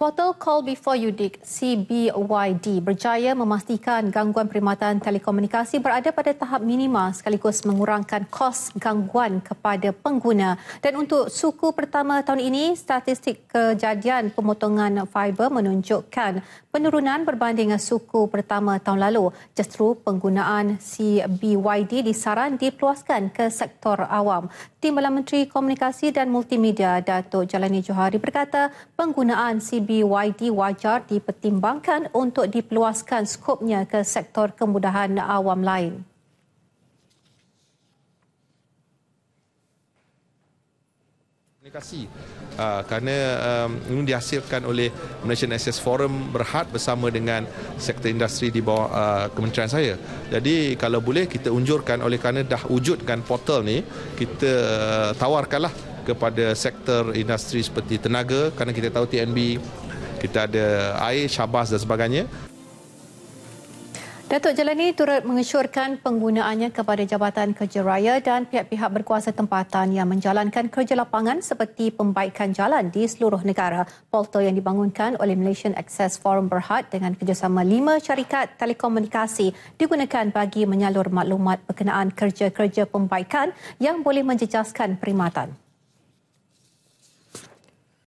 Portal Call Before You Dig CBYD berjaya memastikan gangguan perkhidmatan telekomunikasi berada pada tahap minima sekaligus mengurangkan kos gangguan kepada pengguna. Dan untuk suku pertama tahun ini, statistik kejadian pemotongan fiber menunjukkan penurunan berbanding suku pertama tahun lalu. Justru penggunaan CBYD disaran dipeluaskan ke sektor awam. Timbalan Menteri Komunikasi dan Multimedia Datuk Jalani Johari berkata penggunaan CBYD BYD wajar dipertimbangkan untuk dipeluaskan skopnya ke sektor kemudahan awam lain. Terima kasih uh, kerana um, ini dihasilkan oleh Malaysian Access Forum Berhad bersama dengan sektor industri di bawah uh, kementerian saya. Jadi kalau boleh kita unjurkan oleh kerana dah wujudkan portal ni, kita uh, tawarkanlah kepada sektor industri seperti tenaga kerana kita tahu TNB kita ada air, syabas dan sebagainya. Datuk Jalani turut mengesyorkan penggunaannya kepada Jabatan Kerja Raya dan pihak-pihak berkuasa tempatan yang menjalankan kerja lapangan seperti pembaikan jalan di seluruh negara. Polter yang dibangunkan oleh Malaysian Access Forum Berhad dengan kerjasama lima syarikat telekomunikasi digunakan bagi menyalur maklumat berkenaan kerja-kerja pembaikan yang boleh menjejaskan perkhidmatan.